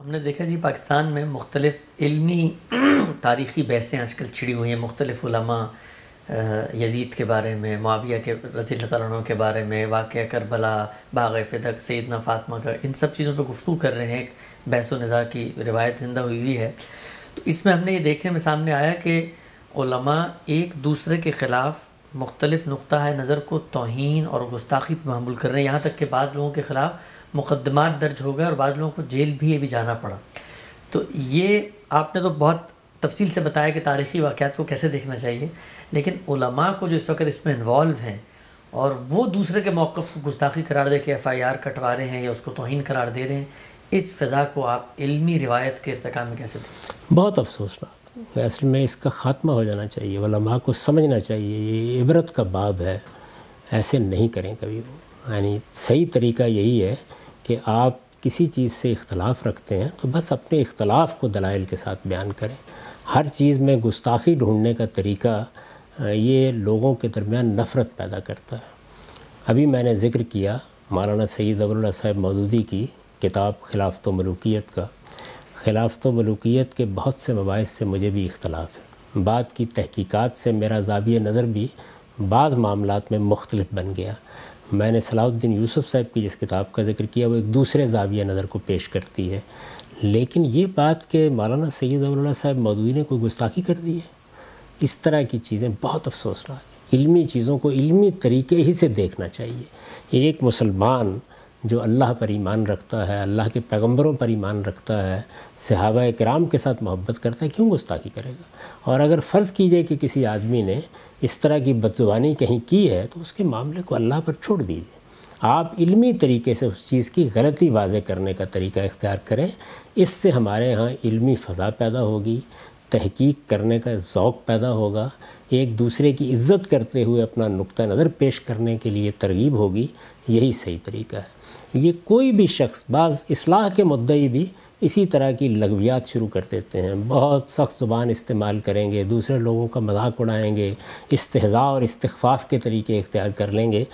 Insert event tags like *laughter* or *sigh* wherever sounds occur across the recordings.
हमने देखा जी पाकिस्तान में मुख्तलिफ़ इल्मी *clears throat* तारीख़ी बहसें आजकल छिड़ी हुई हैं मुख्तलिफ़ यजीद के बारे में माविया के रजी तु के बारे में वाक़ करबला बाग फ़िदक सैदना फ़ातमा का इन सब चीज़ों पर गुफ्तु कर रहे हैं एक बहस नज़ा की रिवायत ज़िंदा हुई हुई है तो इसमें हमने ये देखने में सामने आया कि एक दूसरे के ख़िलाफ़ मुख्तलिफ़ नुक़ नज़र को तोहन और गुस्ताखी पर महमूल कर रहे हैं यहाँ तक कि बाज़ लोगों के ख़िलाफ़ मुकदमा दर्ज हो गए और बाद लोगों को जेल भी अभी जाना पड़ा तो ये आपने तो बहुत तफसील से बताया कि तारीख़ी वाक़ात को कैसे देखना चाहिए लेकिन उलमा को जो इस वक्त इसमें इन्वॉल्व हैं और वो दूसरे के मौक़ को गुस्ताखी करार दे के एफ़ आई आर कटवा रहे हैं या उसको तोहन करार दे रहे हैं इस फ़िज़ा को आप इल्मी रिवायत के इरतका में कैसे देखते बहुत अफसोसनाक असल में इसका ख़ात्मा हो जाना चाहिए वलमा को समझना चाहिए ये इबरत का बाब है ऐसे नहीं करें कभी वो यानी सही तरीका यही है कि आप किसी चीज़ से इख्तलाफ रखते हैं तो बस अपने इख्तलाफ को दलाइल के साथ बयान करें हर चीज़ में गुस्ताखी ढूंढने का तरीका ये लोगों के दरमियान नफ़रत पैदा करता है अभी मैंने ज़िक्र किया मौलाना सैद अबरुल्ला साहब मौदूदी की किताब खिलाफत तो मलूकियत का खिलाफत तो मलूकियत के बहुत से मबाद से मुझे भी इख्तलाफ है बाद की तहकीकात से मेरा जाविय नज़र भी बाज़ मामलों में मुख्तलफ बन गया मैंने सलाहुद्दीन यूसुफ साहब की जिस किताब का जिक्र किया वो एक दूसरे जाविया नज़र को पेश करती है लेकिन ये बात कि मौलाना सैद साहब मौदूदी ने कोई गुस्ताखी कर दी है इस तरह की चीज़ें बहुत अफसोसनाक इल्मी चीज़ों को इल्मी तरीके ही से देखना चाहिए एक मुसलमान जो अल्लाह पर ईमान रखता है अल्लाह के पैगंबरों पर ईमान रखता है सहाबा कराम के साथ मोहब्बत करता है क्यों गुस्ताखी करेगा और अगर फ़र्ज़ कीजिए कि किसी आदमी ने इस तरह की बदजुबानी कहीं की है तो उसके मामले को अल्लाह पर छोड़ दीजिए आप इल्मी तरीके से उस चीज़ की गलती वाजे करने का तरीका इख्तियार करें इससे हमारे यहाँ इल्मी फ़ज़ा पैदा होगी तहकीक करने का ौक पैदा होगा एक दूसरे की इज़्ज़त करते हुए अपना नुक़ नज़र पेश करने के लिए तरगीब होगी यही सही तरीका है ये कोई भी शख्स बाज़ असलाह के मुद्दई भी इसी तरह की लगवियात शुरू कर देते हैं बहुत सख्त ज़ुबान इस्तेमाल करेंगे दूसरे लोगों का मजाक उड़ाएँगे इस्तेजा और इस्तफ़ाफ़ के तरीके इख्तियार कर लेंगे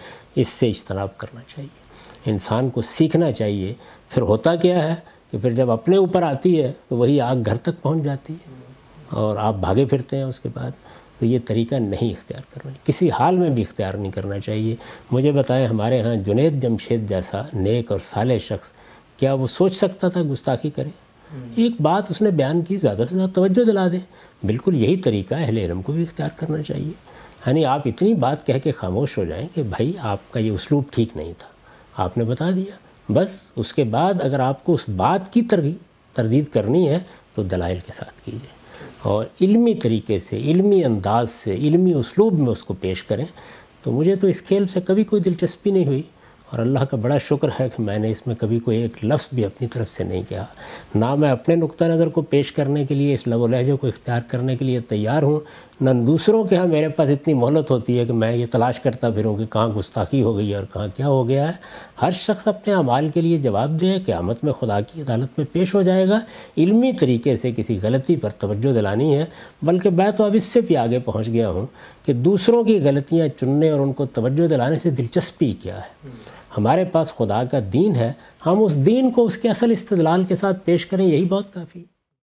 इससे इजतनाब करना चाहिए इंसान को सीखना चाहिए फिर होता क्या है कि फिर जब अपने ऊपर आती है तो वही आग घर तक पहुँच जाती है और आप भागे फिरते हैं उसके बाद तो ये तरीका नहीं इख्तियार करना किसी हाल में भी इख्तियार नहीं करना चाहिए मुझे बताएं हमारे यहाँ जुनेद जमशेद जैसा नेक और साले शख्स क्या वो सोच सकता था गुस्ताखी करे हम्म। एक बात उसने बयान की ज़्यादा से ज़्यादा तवज्जो दिला दें बिल्कुल यही तरीका अहल इलम को भी इख्तियार करना चाहिए यानी आप इतनी बात कह के खामोश हो जाएं कि भाई आपका ये उसलूब ठीक नहीं था आपने बता दिया बस उसके बाद अगर आपको उस बात की तरदीद करनी है तो दलाइल के साथ कीजिए और इल्मी तरीके से इल्मी अंदाज से इल्मी उसलूब में उसको पेश करें तो मुझे तो इस खेल से कभी कोई दिलचस्पी नहीं हुई और अल्लाह का बड़ा शुक्र है कि मैंने इसमें कभी कोई एक लफ्ज़ भी अपनी तरफ से नहीं कहा ना मैं अपने नुक़ नज़र को पेश करने के लिए इस लबो लहजे को इख्तियार करने के लिए तैयार हूँ ना दूसरों के यहाँ मेरे पास इतनी मोहलत होती है कि मैं ये तलाश करता फिरूँ कि कहाँ गुस्ताखी हो गई है और कहाँ क्या हो गया है हर शख्स अपने अमाल के लिए जवाब दे क़्यामत में खुदा की अदालत में पेश हो जाएगा इल्मी तरीके से किसी गलती पर तोज्जो दिलानी है बल्कि मैं तो अब इससे भी आगे पहुँच गया हूँ कि दूसरों की गलतियाँ चुनने और उनको तोज्जो दिलाने से दिलचस्पी क्या है हमारे पास खुदा का दीन है हम उस दीन को उसके असल इस्तलाल के साथ पेश करें यही बहुत काफ़ी